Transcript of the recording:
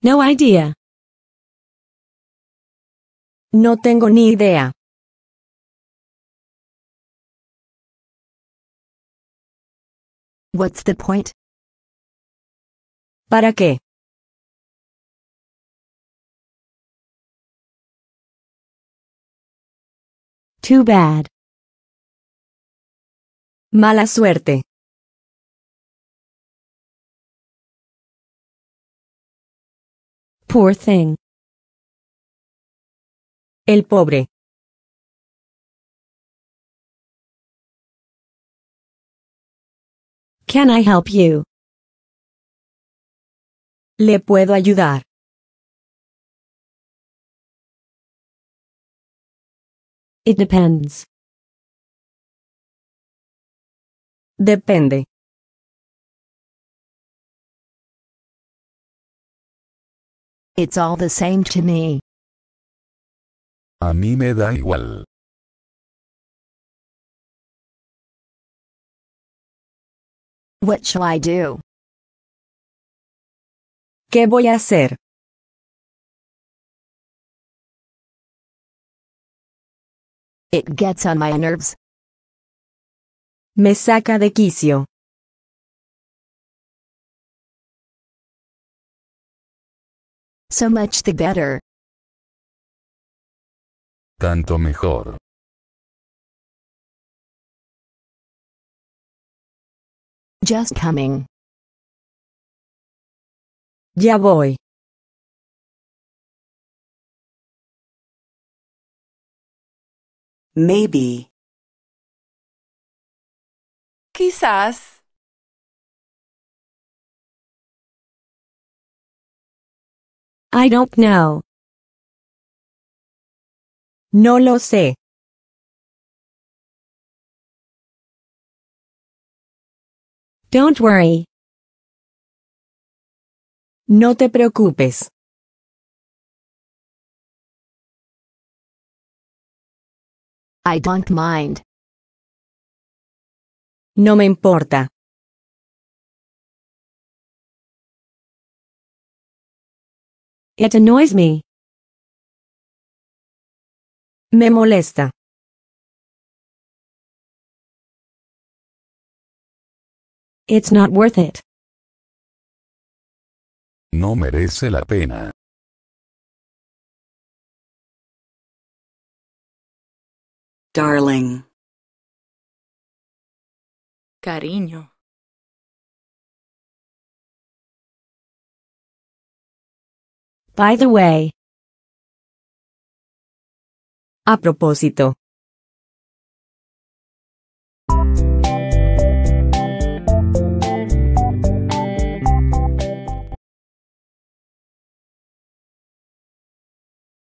No idea. No tengo ni idea. What's the point? ¿Para qué? Too bad. Mala suerte. Poor thing. El pobre. Can I help you? Le puedo ayudar. It depends. Depende. It's all the same to me. A mí me da igual. What shall I do? ¿Qué voy a hacer? It gets on my nerves. Me saca de quicio. So much the better. Tanto mejor. Just coming. Ya voy. Maybe. Quizás. I don't know. No lo sé. Don't worry. No te preocupes. I don't mind. No me importa. It annoys me. Me molesta. It's not worth it. No merece la pena. Darling. Cariño. By the way. A propósito.